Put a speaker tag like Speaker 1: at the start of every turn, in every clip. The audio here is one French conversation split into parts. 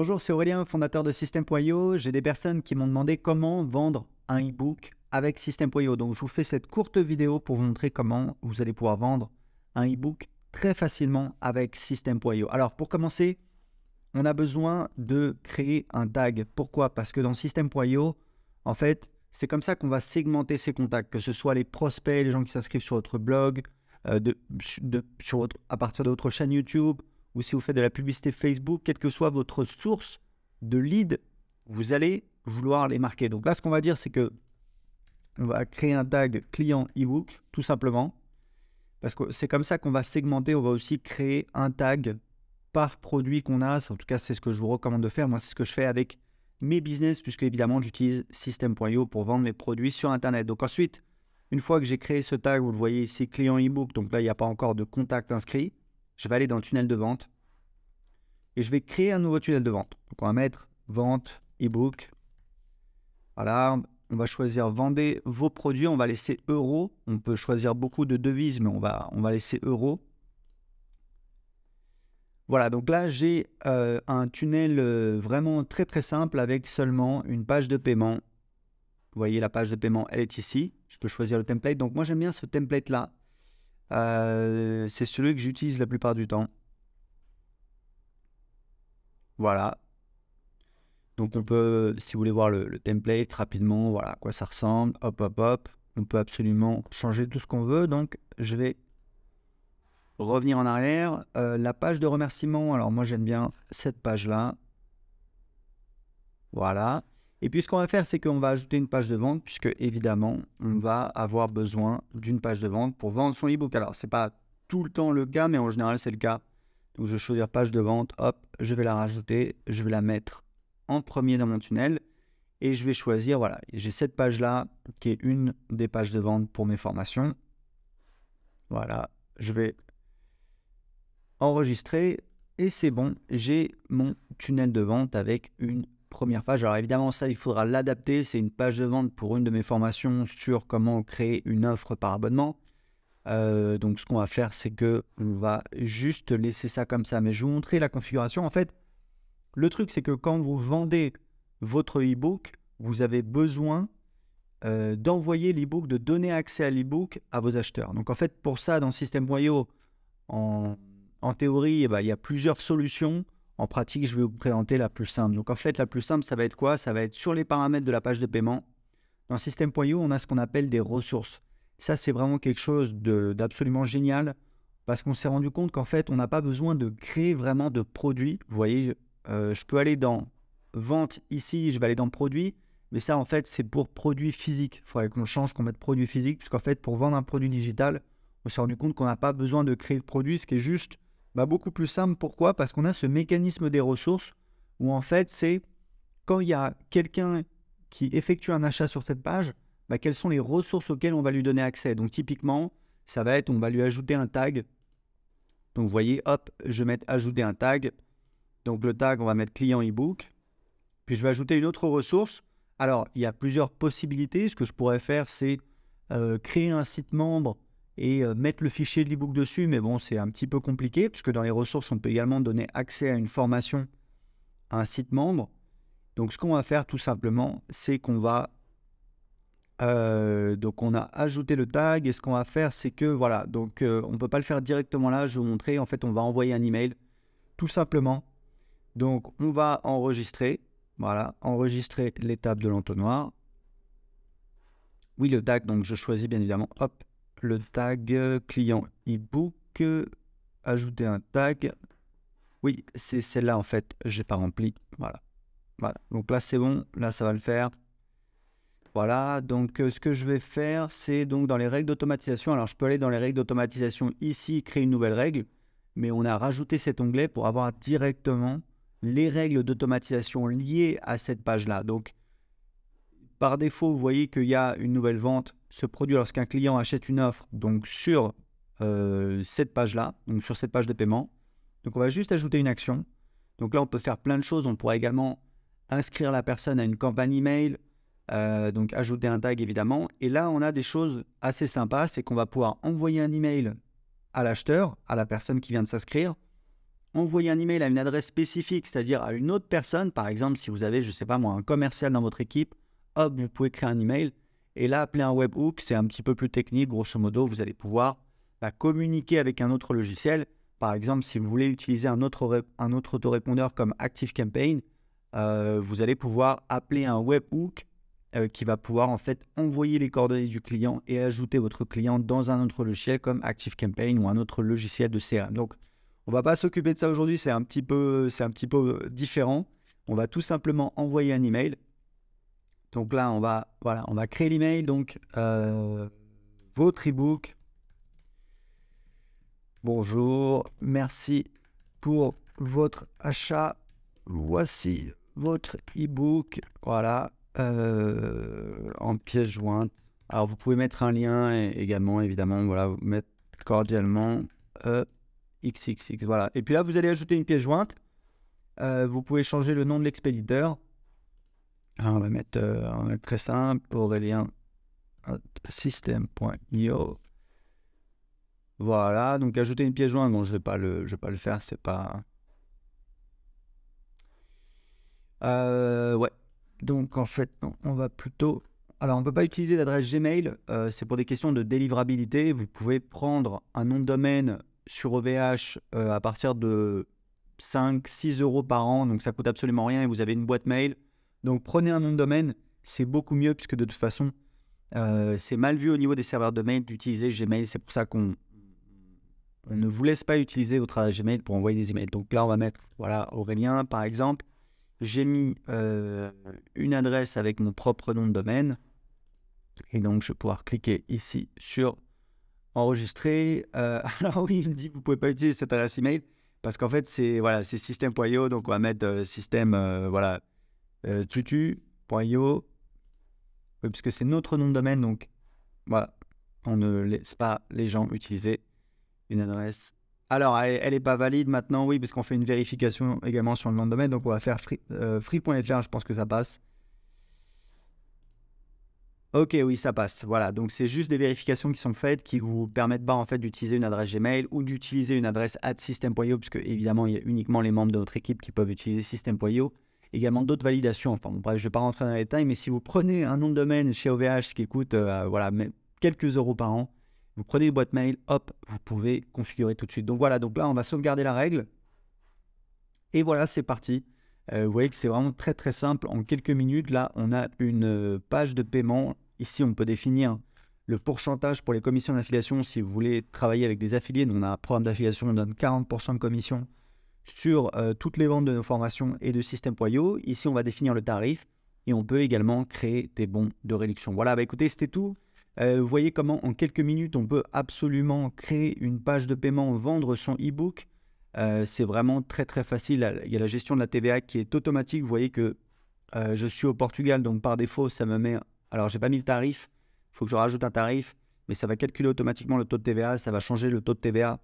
Speaker 1: Bonjour, c'est Aurélien, fondateur de System.io. J'ai des personnes qui m'ont demandé comment vendre un e-book avec System.io. Donc, je vous fais cette courte vidéo pour vous montrer comment vous allez pouvoir vendre un e-book très facilement avec System.io. Alors, pour commencer, on a besoin de créer un tag. Pourquoi Parce que dans System.io, en fait, c'est comme ça qu'on va segmenter ses contacts, que ce soit les prospects, les gens qui s'inscrivent sur votre blog, euh, à partir de votre chaîne YouTube, ou si vous faites de la publicité Facebook, quelle que soit votre source de lead, vous allez vouloir les marquer. Donc là, ce qu'on va dire, c'est que on va créer un tag client ebook, tout simplement, parce que c'est comme ça qu'on va segmenter. On va aussi créer un tag par produit qu'on a. En tout cas, c'est ce que je vous recommande de faire. Moi, c'est ce que je fais avec mes business, puisque évidemment, j'utilise System.io pour vendre mes produits sur Internet. Donc ensuite, une fois que j'ai créé ce tag, vous le voyez ici, client ebook. Donc là, il n'y a pas encore de contact inscrit je vais aller dans le tunnel de vente et je vais créer un nouveau tunnel de vente. Donc on va mettre vente, ebook. Voilà, on va choisir vendez vos produits, on va laisser euros. On peut choisir beaucoup de devises, mais on va, on va laisser euros. Voilà, donc là j'ai euh, un tunnel euh, vraiment très très simple avec seulement une page de paiement. Vous voyez la page de paiement, elle est ici. Je peux choisir le template. Donc moi j'aime bien ce template là euh, c'est celui que j'utilise la plupart du temps. Voilà. Donc on peut, si vous voulez voir le, template rapidement, voilà à quoi ça ressemble, hop hop hop. On peut absolument changer tout ce qu'on veut. Donc je vais revenir en arrière. Euh, la page de remerciement, alors moi j'aime bien cette page là. Voilà. Et puis ce qu'on va faire, c'est qu'on va ajouter une page de vente, puisque évidemment, on va avoir besoin d'une page de vente pour vendre son e-book. Alors, ce n'est pas tout le temps le cas, mais en général, c'est le cas. Donc, je vais choisir page de vente, hop, je vais la rajouter, je vais la mettre en premier dans mon tunnel et je vais choisir, voilà, j'ai cette page-là qui est une des pages de vente pour mes formations. Voilà, je vais enregistrer et c'est bon, j'ai mon tunnel de vente avec une première page. Alors évidemment, ça, il faudra l'adapter. C'est une page de vente pour une de mes formations sur comment créer une offre par abonnement. Euh, donc ce qu'on va faire, c'est que on va juste laisser ça comme ça. Mais je vais vous montrer la configuration. En fait, le truc, c'est que quand vous vendez votre e-book, vous avez besoin euh, d'envoyer l'e-book, de donner accès à l'e-book à vos acheteurs. Donc en fait, pour ça, dans System.io, en, en théorie, eh ben, il y a plusieurs solutions. En pratique, je vais vous présenter la plus simple. Donc en fait, la plus simple, ça va être quoi Ça va être sur les paramètres de la page de paiement. Dans System.io, on a ce qu'on appelle des ressources. Ça, c'est vraiment quelque chose d'absolument génial parce qu'on s'est rendu compte qu'en fait, on n'a pas besoin de créer vraiment de produits. Vous voyez, euh, je peux aller dans vente ici, je vais aller dans Produits. mais ça, en fait, c'est pour produits physiques. Il faudrait qu'on change, qu'on mette Produits physique, puisqu'en fait, pour vendre un produit digital, on s'est rendu compte qu'on n'a pas besoin de créer de produits, ce qui est juste bah, beaucoup plus simple. Pourquoi Parce qu'on a ce mécanisme des ressources où en fait c'est quand il y a quelqu'un qui effectue un achat sur cette page, bah, quelles sont les ressources auxquelles on va lui donner accès. Donc typiquement, ça va être on va lui ajouter un tag. Donc vous voyez, hop, je vais mettre ajouter un tag. Donc le tag, on va mettre client ebook. Puis je vais ajouter une autre ressource. Alors, il y a plusieurs possibilités. Ce que je pourrais faire, c'est euh, créer un site membre et euh, mettre le fichier de l'ebook dessus, mais bon, c'est un petit peu compliqué, puisque dans les ressources, on peut également donner accès à une formation, à un site membre. Donc ce qu'on va faire tout simplement, c'est qu'on va... Euh, donc on a ajouté le tag et ce qu'on va faire c'est que voilà donc on euh, on peut pas le faire directement là je vais vous montrer en fait on va envoyer un email tout simplement donc on va enregistrer voilà enregistrer l'étape de l'entonnoir oui le tag donc je choisis bien évidemment hop le tag euh, client ebook, euh, ajouter un tag. Oui, c'est celle-là en fait, j'ai pas rempli. Voilà. Voilà. Donc là c'est bon, là ça va le faire. Voilà, donc euh, ce que je vais faire, c'est donc dans les règles d'automatisation. Alors je peux aller dans les règles d'automatisation ici, créer une nouvelle règle, mais on a rajouté cet onglet pour avoir directement les règles d'automatisation liées à cette page-là. Donc par défaut, vous voyez qu'il y a une nouvelle vente se produit lorsqu'un client achète une offre donc sur euh, cette page-là, donc sur cette page de paiement. Donc on va juste ajouter une action. Donc là, on peut faire plein de choses. On pourra également inscrire la personne à une campagne email, euh, donc ajouter un tag évidemment. Et là, on a des choses assez sympas, c'est qu'on va pouvoir envoyer un email à l'acheteur, à la personne qui vient de s'inscrire, envoyer un email à une adresse spécifique, c'est-à-dire à une autre personne. Par exemple, si vous avez, je sais pas moi, un commercial dans votre équipe, hop, vous pouvez créer un email et là, appeler un webhook, c'est un petit peu plus technique. Grosso modo, vous allez pouvoir bah, communiquer avec un autre logiciel. Par exemple, si vous voulez utiliser un autre, un autre autorépondeur comme ActiveCampaign, euh, vous allez pouvoir appeler un webhook euh, qui va pouvoir en fait envoyer les coordonnées du client et ajouter votre client dans un autre logiciel comme ActiveCampaign ou un autre logiciel de CRM. Donc, on va pas s'occuper de ça aujourd'hui, c'est un, petit peu, un petit peu euh, différent. On va tout simplement envoyer un email donc là, on va, voilà, on va créer l'email. Donc, euh, votre ebook. Bonjour, merci pour votre achat. Voici votre ebook. Voilà, euh, en pièce jointe. Alors, vous pouvez mettre un lien également, évidemment. Voilà, vous mettre cordialement XXX. Euh, voilà. Et puis là, vous allez ajouter une pièce jointe. Euh, vous pouvez changer le nom de l'expéditeur on va mettre très euh, simple pour liens, system.io. Voilà, donc ajouter une pièce jointe. Bon, je ne vais, pas le, pas faire, c'est pas. Euh, ouais, donc en fait, on va plutôt. Alors, on ne peut pas utiliser l'adresse Gmail, euh, c'est pour des questions de délivrabilité. Vous pouvez prendre un nom de domaine sur OVH à partir de 5-6 euros par an, donc ça coûte absolument rien et vous avez une boîte mail. Donc prenez un nom de domaine, c'est beaucoup mieux puisque de toute façon, euh, c'est mal vu au niveau des serveurs de mail d'utiliser Gmail. C'est pour ça qu'on ne vous laisse pas utiliser votre adresse Gmail pour envoyer des emails. Donc là, on va mettre voilà, Aurélien, par exemple. J'ai mis euh, une adresse avec mon propre nom de domaine. Et donc, je vais pouvoir cliquer ici sur enregistrer. Euh, alors oui, il me dit, vous ne pouvez pas utiliser cette adresse email parce qu'en fait, c'est voilà, système.io. Donc, on va mettre système, voilà, euh, tutu.io, puisque c'est notre nom de domaine, donc voilà, on ne laisse pas les gens utiliser une adresse. Alors, elle n'est pas valide maintenant, oui, parce qu'on fait une vérification également sur le nom de domaine, donc on va faire free.fr, euh, je pense que ça passe. Ok, oui, ça passe. Voilà, donc c'est juste des vérifications qui sont faites qui vous permettent pas en fait d'utiliser une adresse Gmail ou d'utiliser une adresse at system.io, puisque évidemment il y a uniquement les membres de notre équipe qui peuvent utiliser system.io également d'autres validations. Enfin, bref, je ne vais pas rentrer dans les détails, mais si vous prenez un nom de domaine chez OVH, ce qui coûte euh, voilà, quelques euros par an, vous prenez une boîte mail, hop, vous pouvez configurer tout de suite. Donc voilà, donc là, on va sauvegarder la règle. Et voilà, c'est parti. Euh, vous voyez que c'est vraiment très très simple. En quelques minutes, là, on a une euh, page de paiement. Ici, on peut définir le pourcentage pour les commissions d'affiliation. Si vous voulez travailler avec des affiliés, nous, on a un programme d'affiliation, on donne 40% de commission sur euh, toutes les ventes de nos formations et de système.io. Ici, on va définir le tarif et on peut également créer des bons de réduction. Voilà, bah, écoutez, c'était tout. Euh, vous voyez comment en quelques minutes, on peut absolument créer une page de paiement, vendre son e-book. Euh, c'est vraiment très très facile. Il y a la gestion de la TVA qui est automatique. Vous voyez que je suis au Portugal, donc par défaut, ça me met... Alors, je n'ai pas mis le tarif. Il faut que je rajoute un tarif, mais ça va calculer automatiquement le taux de TVA. Ça va changer le taux de TVA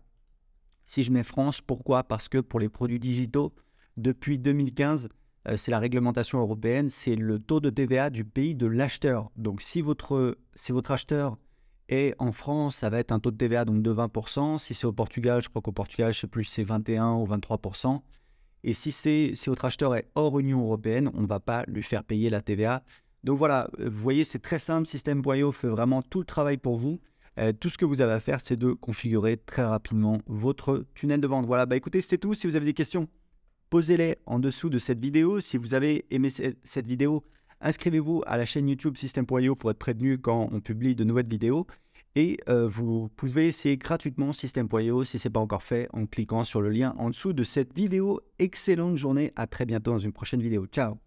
Speaker 1: si je mets France, pourquoi Parce que pour les produits digitaux, depuis 2015, euh, c'est la réglementation européenne, c'est le taux de TVA du pays de l'acheteur. Donc si votre, si votre acheteur est en France, ça va être un taux de TVA donc de 20%. Si c'est au Portugal, je crois qu'au Portugal, je sais plus, c'est 21 ou 23%. Et si, si votre acheteur est hors Union européenne, on ne va pas lui faire payer la TVA. Donc voilà, euh, vous voyez, c'est très simple. Système Boyau fait vraiment tout le travail pour vous. Euh, tout ce que vous avez à faire, c'est de configurer très rapidement votre tunnel de vente. Voilà, bah écoutez, c'était tout. Si vous avez des questions, posez-les en dessous de cette vidéo. Si vous avez aimé cette vidéo, inscrivez-vous à la chaîne YouTube System.io pour être prévenu quand on publie de nouvelles vidéos. Et euh, vous pouvez essayer gratuitement System.io si ce n'est pas encore fait en cliquant sur le lien en dessous de cette vidéo. Excellente journée, à très bientôt dans une prochaine vidéo. Ciao